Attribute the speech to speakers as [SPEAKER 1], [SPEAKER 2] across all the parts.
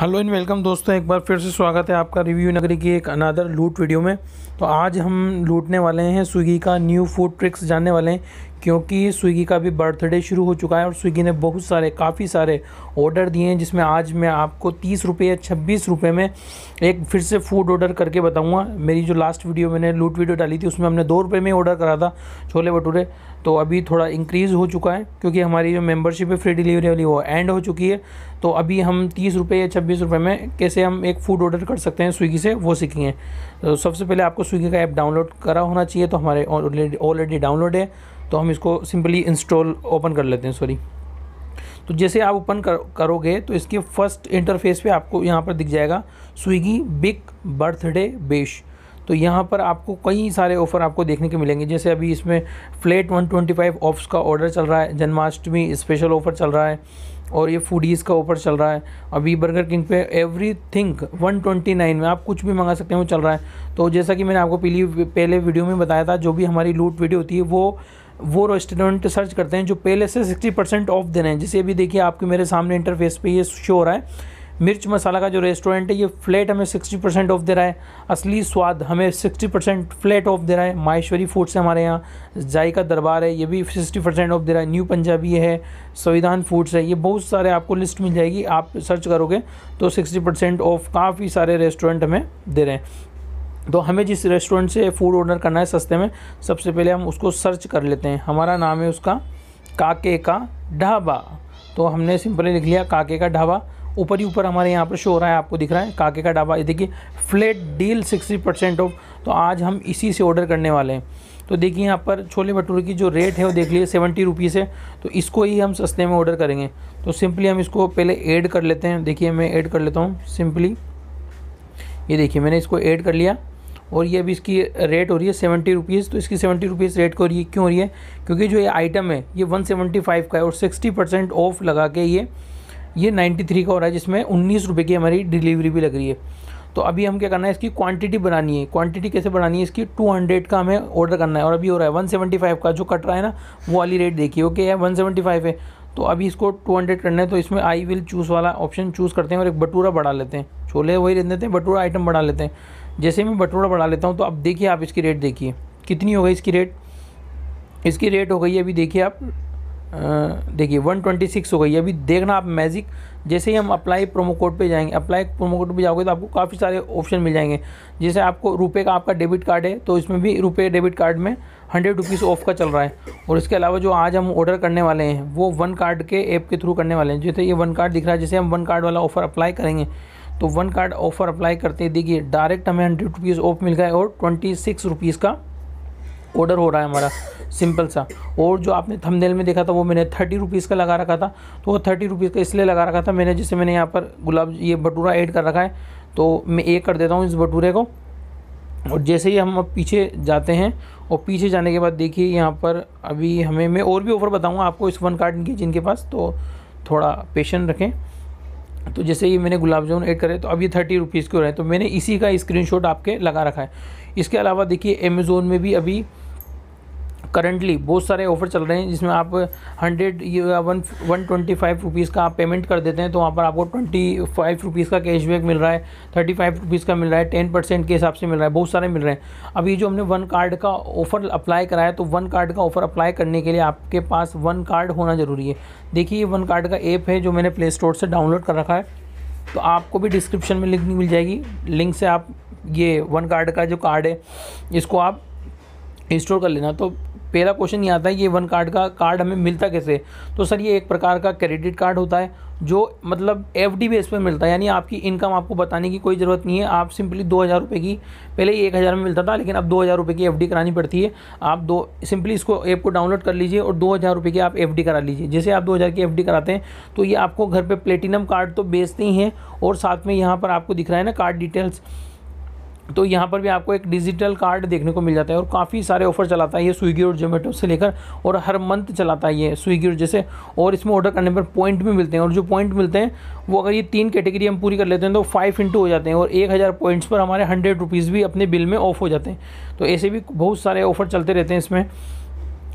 [SPEAKER 1] hello and welcome दोस्तों एक बार फिर से स्वागत है आपका रिव्यू नगरी की एक अनादर लूट वीडियो में तो आज हम लूटने वाले हैं स्विगी का न्यू फूड ट्रिक्स जानने वाले हैं क्योंकि स्विगी का भी बर्थडे शुरू हो चुका है और स्विगी ने बहुत सारे काफ़ी सारे ऑर्डर दिए हैं जिसमें आज मैं आपको तीस रुपये या छब्बीस रुपये में एक फिर से फूड ऑर्डर करके बताऊँगा मेरी जो लास्ट वीडियो मैंने लूट वीडियो डाली थी उसमें हमने दो रुपये में ऑर्डर करा था छोले भटूरे तो अभी थोड़ा इंक्रीज़ हो चुका है क्योंकि हमारी जो मेम्बरशिप है फ्री डिलीवरी वाली वो एंड हो चुकी है तो अभी हम तीस रुपये या छब्बीस रुपये में कैसे हम एक फ़ूड ऑर्डर कर सकते हैं स्विगी से वो सीखेंगे तो सबसे पहले आपको स्विगी का ऐप डाउनलोड करा होना चाहिए तो हमारे ऑलरेडी डाउनलोड है तो हम इसको सिंपली इंस्टॉल ओपन कर लेते हैं सॉरी तो जैसे आप ओपन कर, करोगे तो इसके फर्स्ट इंटरफेस पे आपको यहाँ पर दिख जाएगा स्विगी बिग बर्थडे बेश तो यहाँ पर आपको कई सारे ऑफ़र आपको देखने के मिलेंगे जैसे अभी इसमें फ्लेट 125 ऑफ्स का ऑर्डर चल रहा है जन्माष्टमी स्पेशल ऑफ़र चल रहा है और ये फूडीज़ का ऑफर चल रहा है अभी बर्गर किंग पे everything one twenty nine में आप कुछ भी मंगा सकते हैं वो चल रहा है तो जैसा कि मैंने आपको पहली पहले वीडियो में बताया था जो भी हमारी लूट वीडियो होती है वो वो रेस्टोरेंट सर्च करते हैं जो पहले से सिक्सटी परसेंट ऑफ दे रहे हैं जिसे अभी देखिए आपके मेरे सामने इंटरफेस पे ये शो हो रहा है मिर्च मसाला का जो रेस्टोरेंट है ये फ्लैट हमें 60 परसेंट ऑफ दे रहा है असली स्वाद हमें 60 परसेंट फ्लैट ऑफ दे रहा है माहेश्वरी फूड्स है हमारे यहाँ जायका दरबार है ये भी 60 परसेंट ऑफ दे रहा है न्यू पंजाबी है संविधान फूड्स है ये बहुत सारे आपको लिस्ट मिल जाएगी आप सर्च करोगे तो सिक्सटी परसेंट ऑफ काफ़ी सारे रेस्टोरेंट हमें दे रहे हैं तो हमें जिस रेस्टोरेंट से फूड ऑर्डर करना है सस्ते में सबसे पहले हम उसको सर्च कर लेते हैं हमारा नाम है उसका काके का ढाबा तो हमने सिंपली लिख लिया काके का ढाबा ऊपर ही ऊपर हमारे यहाँ पर शो हो रहा है आपको दिख रहा है काके का ढाबा ये देखिए flat deal sixty percent off तो आज हम इसी से ऑर्डर करने वाले हैं तो देखिए यहाँ पर छोले भटूरे की जो रेट है वो देख लीजिए सेवेंटी रुपीज़ है तो इसको ही हम सस्ते में ऑर्डर करेंगे तो सिंपली हम इसको पहले ऐड कर लेते हैं देखिए मैं ऐड कर लेता हूँ सिंपली ये देखिए मैंने इसको ऐड कर लिया और ये अभी इसकी रेट हो रही है सेवेंटी रुपीज़ तो इसकी सेवेंटी रुपीज़ रेट को रही है क्यों हो रही है क्योंकि जो ये आइटम है ये वन सेवेंटी फाइव का है और सिक्सटी परसेंट ऑफ लगा के ये ये 93 का हो रहा है जिसमें उन्नीस रुपये की हमारी डिलीवरी भी लग रही है तो अभी हम क्या करना है इसकी क्वांटिटी बनानी है क्वांटिटी कैसे बढ़ानी है इसकी 200 का हमें ऑर्डर करना है और अभी हो रहा है 175 का जो कट रहा है ना वो वाली रेट देखिए ओके यार 175 है तो अभी इसको 200 करना है तो इसमें आई विल चूज़ वाला ऑप्शन चूज़ करते हैं और एक बटूरा बढ़ा लेते हैं छोले वही रहने देते हैं बटूरा आइटम बढ़ा लेते हैं जैसे मैं बटूरा बढ़ा लेता हूँ तो अब देखिए आप इसकी रेट देखिए कितनी हो गई इसकी रेट इसकी रेट हो गई अभी देखिए आप देखिए 126 हो गई अभी देखना आप मैजिक जैसे ही हम अप्लाई प्रोमो कोड पे जाएंगे अप्लाई प्रोमो कोड पे जाओगे तो आपको काफ़ी सारे ऑप्शन मिल जाएंगे जैसे आपको रुपए का आपका डेबिट कार्ड है तो इसमें भी रुपए डेबिट कार्ड में हंड्रेड रुपीज़ ऑफ का चल रहा है और इसके अलावा जो आज हम ऑर्डर करने वाले हैं वो वन कार्ड के ऐप के थ्रू करने वाले हैं जैसे ये वन कार्ड दिख रहा है जैसे हम वन कार्ड वाला ऑफ़र अप्लाई करेंगे तो वन कार्ड ऑफ़र अप्लाई करते देखिए डायरेक्ट हमें हंड्रेड रुपीज़ ऑफ मिल गया और ट्वेंटी सिक्स रुपीज़ का ऑर्डर हो रहा है हमारा सिंपल सा और जो आपने थंबनेल में देखा था वो मैंने थर्टी रुपीज़ का लगा रखा था तो वो थर्टी रुपीज़ का इसलिए लगा रखा था मैंने जैसे मैंने यहाँ पर गुलाब ये भटूरा ऐड कर रखा है तो मैं एक कर देता हूँ इस भटूरे को और जैसे ही हम अब पीछे जाते हैं और पीछे जाने के बाद देखिए यहाँ पर अभी हमें मैं और भी ऑफ़र बताऊँगा आपको इस वन कार्ड की जिनके पास तो थोड़ा पेशेंट रखें तो जैसे ये मैंने गुलाब जामुन ऐड करे तो अब ये थर्टी रुपीज़ के हो रहे हैं तो मैंने इसी का स्क्रीनशॉट आपके लगा रखा है इसके अलावा देखिए अमेज़ोन में भी अभी करंटली बहुत सारे ऑफर चल रहे हैं जिसमें आप हंड्रेड या one one twenty five rupees का आप पेमेंट कर देते हैं तो वहाँ पर आपको ट्वेंटी फाइव रुपीज़ का कैशबैक मिल रहा है थर्टी फाइव रुपीज़ का मिल रहा है टेन परसेंट के हिसाब से मिल रहा है बहुत सारे मिल रहे हैं अभी जो हमने वन कार्ड का ऑफ़र अप्लाई कराया तो वन कार्ड का ऑफ़र अप्लाई करने के लिए आपके पास वन कार्ड होना ज़रूरी है देखिए वन कार्ड का ऐप है जो मैंने प्ले स्टोर से डाउनलोड कर रखा है तो आपको भी डिस्क्रिप्शन में लिंक मिल जाएगी लिंक से आप ये वन कार्ड का जो कार्ड है इसको आप इंस्टॉल कर लेना तो पहला क्वेश्चन ये आता है ये वन कार्ड का कार्ड हमें मिलता कैसे तो सर ये एक प्रकार का क्रेडिट कार्ड होता है जो मतलब एफ डी बेस पर मिलता है यानी आपकी इनकम आपको बताने की कोई ज़रूरत नहीं है आप सिंपली दो हज़ार रुपये की पहले एक हज़ार में मिलता था लेकिन अब दो हज़ार रुपये की एफ डी करानी पड़ती है आप दो सिंपली इसको ऐप को डाउनलोड कर लीजिए और दो हज़ार रुपये की आप एफ डी करा लीजिए जैसे आप दो हज़ार की एफ डी कराते हैं तो ये आपको घर पर प्लेटिनम कार्ड तो बेचते ही हैं और साथ में यहाँ पर आपको दिख रहा है ना कार्ड डिटेल्स तो यहाँ पर भी आपको एक डिजिटल कार्ड देखने को मिल जाता है और काफ़ी सारे ऑफर चलाता है ये स्विगी और जोमेटो से लेकर और हर मंथ चलाता है ये स्विगी और जैसे और इसमें ऑर्डर करने पर पॉइंट भी मिलते हैं और जो पॉइंट मिलते हैं वो अगर ये तीन कैटेगरी हम पूरी कर लेते हैं तो फाइव इंटू हो जाते हैं और एक हज़ार पॉइंट्स पर हमारे हंड्रेड रुपीज़ भी अपने बिल में ऑफ हो जाते हैं तो ऐसे भी बहुत सारे ऑफर चलते रहते हैं इसमें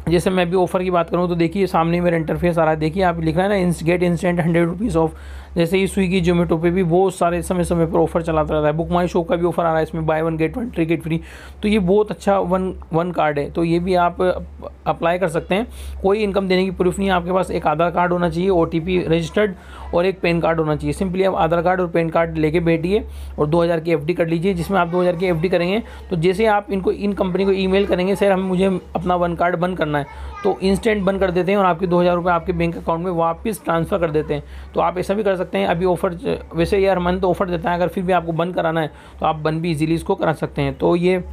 [SPEAKER 1] जैसे मैं भी ऑफ़र की बात करूँ तो देखिए सामने मेरा इंटरफेस आ रहा है देखिए आप लिख रहा है ना इंस get instant hundred rupees off जैसे ही स्विगी जोमेटो पे भी बहुत सारे समय समय पर ऑफर चलाता रहता है बुक माई शो का भी ऑफर आ रहा है इसमें buy one get one three get free तो ये बहुत अच्छा वन वन कार्ड है तो ये भी आप अप्लाई कर सकते हैं कोई इनकम देने की प्रूफ नहीं है आपके पास एक आधार कार्ड होना चाहिए ओ रजिस्टर्ड और एक पेन कार्ड होना चाहिए सिंपली आप आधार कार्ड और पेन कार्ड लेके बैठिए और दो हज़ार की एफ कर लीजिए जिसमें आप दो हज़ार की एफ करेंगे तो जैसे आप इनको इन कंपनी को ई करेंगे सर हम मुझे अपना वन कार्ड बंद करना करना है तो इंस्टेंट बंद कर देते हैं और आपके दो हज़ार रुपये आपके बैंक अकाउंट में वापस ट्रांसफ़र कर देते हैं तो आप ऐसा भी कर सकते हैं अभी ऑफ़र वैसे ये हर मंथ तो ऑफ़र देता है अगर फिर भी आपको बंद कराना है तो आप बंद भी ईजिली इसको करा सकते हैं तो ये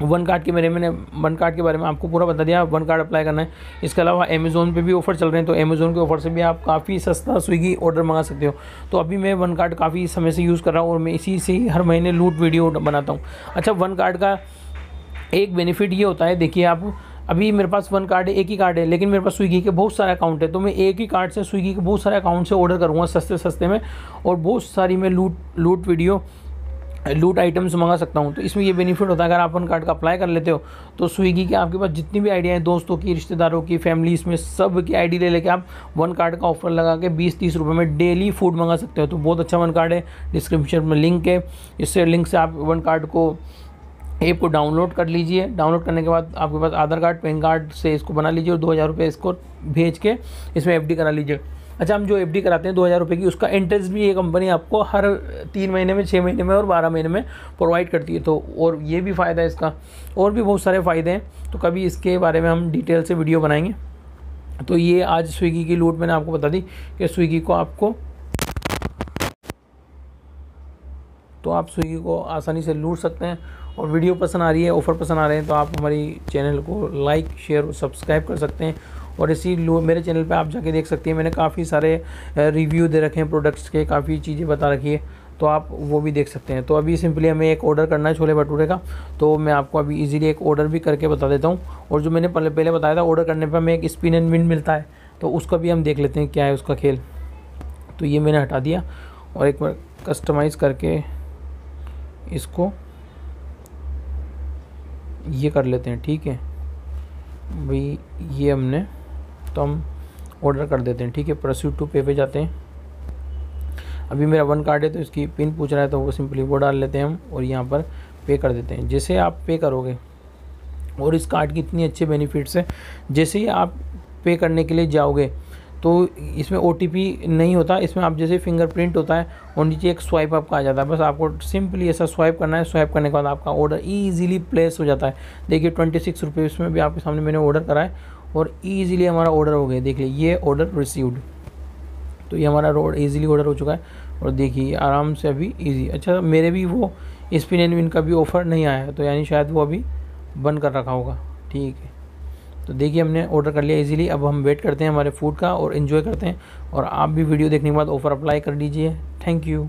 [SPEAKER 1] वन कार्ड के मेरे मैंने वन कार्ड के बारे में आपको पूरा बता दिया वन कार्ड अप्लाई करना है इसके अलावा अमेज़ोन पे भी ऑफर चल रहे हैं तो अमेज़ोन के ऑफर से भी आप काफ़ी सस्ता स्विगी ऑर्डर मंगा सकते हो तो अभी मैं वन कार्ड काफ़ी समय से यूज़ कर रहा हूँ और मैं इसी से ही हर महीने लूट वीडियो बनाता हूँ अच्छा वन कार्ड का एक बेनिफिट ये होता है देखिए आप अभी मेरे पास वन कार्ड है एक ही कार्ड है लेकिन मेरे पास स्विगी के बहुत सारे अकाउंट है तो मैं एक ही कार्ड से स्विगी के बहुत सारे अकाउंट से ऑर्डर करूँगा सस्ते सस्ते में और बहुत सारी मैं लूट लूट वीडियो लूट आइटम्स मंगा सकता हूँ तो इसमें ये बेनिफिट होता है अगर आप वन कार्ड का अप्लाई कर लेते हो तो स्विगी के आपके पास जितनी भी आइडिया है दोस्तों की रिश्तेदारों की फैमिली इसमें सब की आईडी ले लेके आप वन कार्ड का ऑफर लगा के बीस तीस रुपये में डेली फूड मंगा सकते हो तो बहुत अच्छा वन कार्ड है डिस्क्रिप्शन में लिंक है इससे लिंक से आप वन कार्ड को ऐप को डाउनलोड कर लीजिए डाउनलोड करने के बाद आपके पास आधार कार्ड पैन कार्ड से इसको बना लीजिए और दो हज़ार रुपये इसको भेज के इसमें एफ करा लीजिए अच्छा हम जो एफ कराते हैं दो हज़ार रुपये की उसका इंटरेस्ट भी ये कंपनी आपको हर तीन महीने में छः महीने में और बारह महीने में प्रोवाइड करती है तो और ये भी फ़ायदा है इसका और भी बहुत सारे फ़ायदे हैं तो कभी इसके बारे में हम डिटेल से वीडियो बनाएंगे तो ये आज स्विगी की लूट मैंने आपको बता दी कि स्विगी को आपको तो आप स्विगी को आसानी से लूट सकते हैं और वीडियो पसंद आ रही है ऑफ़र पसंद आ रहे हैं तो आप हमारी चैनल को लाइक शेयर और सब्सक्राइब कर सकते हैं और इसी मेरे चैनल पे आप जाके देख सकते हैं मैंने काफ़ी सारे रिव्यू दे रखे हैं प्रोडक्ट्स के काफ़ी चीज़ें बता रखी है तो आप वो भी देख सकते हैं तो अभी सिंपली हमें एक ऑर्डर करना है छोले भटूरे का तो मैं आपको अभी इजीली एक ऑर्डर भी करके बता देता हूँ और जो मैंने पहले बताया था ऑर्डर करने पर हमें एक स्पिन एंड विन मिलता है तो उसका भी हम देख लेते हैं क्या है उसका खेल तो ये मैंने हटा दिया और एक बार कस्टमाइज़ करके इसको ये कर लेते हैं ठीक है भाई ये हमने तो हम ऑर्डर कर देते हैं ठीक है प्रस्यू टू पे पे जाते हैं अभी मेरा वन कार्ड है तो इसकी पिन पूछ रहा है तो वो सिंपली वो डाल लेते हैं हम और यहाँ पर पे कर देते हैं जैसे आप पे करोगे और इस कार्ड की इतनी अच्छे बेनिफिट्स हैं जैसे ही आप पे करने के लिए जाओगे तो इसमें ओ नहीं होता इसमें आप जैसे फिंगरप्रिंट होता है और नीचे एक स्वाइप का आ जाता है बस आपको सिंपली ऐसा स्वाइप करना है स्वाइप करने के बाद आपका ऑर्डर ईजिली प्लेस हो जाता है देखिए ट्वेंटी सिक्स इसमें भी आपके सामने मैंने ऑर्डर कराए और ईजिली हमारा ऑर्डर हो गया देख लीजिए ये ऑर्डर रिसीव्ड तो ये हमारा रोड ईजिली ऑर्डर हो चुका है और देखिए आराम से अभी ईजी अच्छा मेरे भी वो स्पिन एंड विन का भी ऑफ़र नहीं आया तो यानी शायद वो अभी बंद कर रखा होगा ठीक है तो देखिए हमने ऑर्डर कर लिया इजीली अब हम वेट करते हैं हमारे फूड का और इन्जॉय करते हैं और आप भी वीडियो देखने के बाद ऑफ़र अप्लाई कर लीजिए थैंक यू